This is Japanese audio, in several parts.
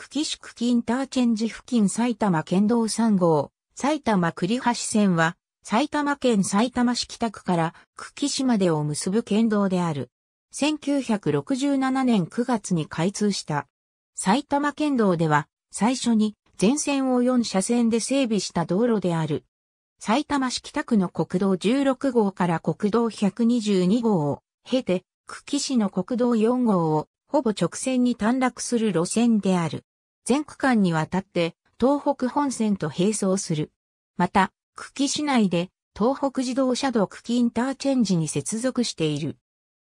久喜市久喜インターチェンジ付近埼玉県道3号、埼玉栗橋線は、埼玉県埼玉市北区から久喜市までを結ぶ県道である。1967年9月に開通した。埼玉県道では、最初に全線を4車線で整備した道路である。埼玉市北区の国道16号から国道122号を経て、久喜市の国道4号をほぼ直線に短絡する路線である。全区間にわたって東北本線と並走する。また、久喜市内で東北自動車道久喜インターチェンジに接続している。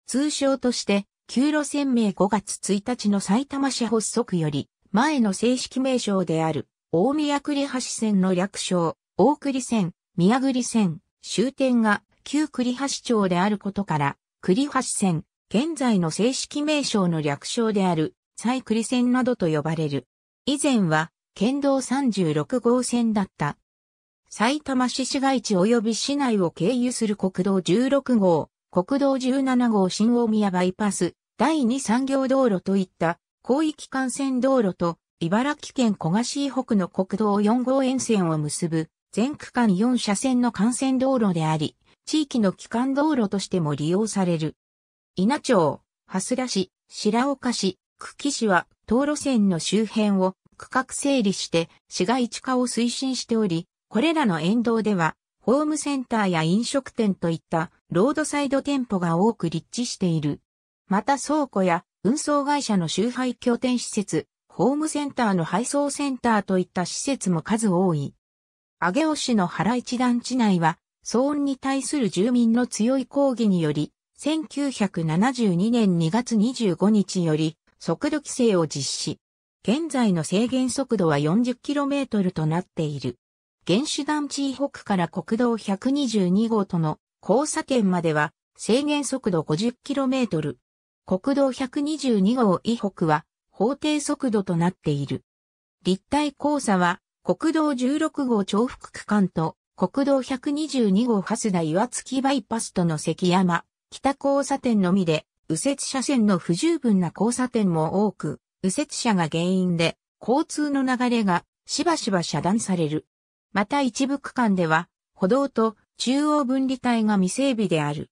通称として、旧路線名5月1日の埼玉市発足より、前の正式名称である、大宮栗橋線の略称、大栗線、宮栗線、終点が旧栗橋町であることから、栗橋線、現在の正式名称の略称である、サイクリ線などと呼ばれる。以前は、県道36号線だった。埼玉市市街地及び市内を経由する国道16号、国道17号新大宮バイパス、第2産業道路といった広域幹線道路と茨城県古賀市北の国道4号沿線を結ぶ全区間4車線の幹線道路であり、地域の基幹道路としても利用される。稲町、蓮田市、白岡市、久喜市は、道路線の周辺を区画整理して市街地化を推進しており、これらの沿道では、ホームセンターや飲食店といったロードサイド店舗が多く立地している。また倉庫や運送会社の周配拠点施設、ホームセンターの配送センターといった施設も数多い。上尾市の原市団地内は、騒音に対する住民の強い抗議により、1972年2月25日より速度規制を実施。現在の制限速度は 40km となっている。原子団地北から国道122号との交差点までは制限速度 50km。国道122号以北は法定速度となっている。立体交差は国道16号重複区間と国道122号蓮田岩月バイパスとの関山、北交差点のみで、右折車線の不十分な交差点も多く、右折車が原因で、交通の流れがしばしば遮断される。また一部区間では、歩道と中央分離帯が未整備である。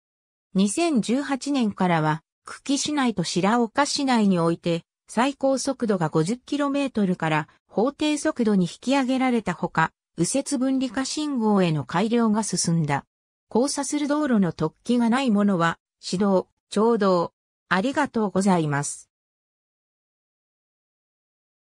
2018年からは、久喜市内と白岡市内において、最高速度が 50km から法定速度に引き上げられたほか、右折分離化信号への改良が進んだ。交差する道路の突起がないものは、指導、聴導。ありがとうございます。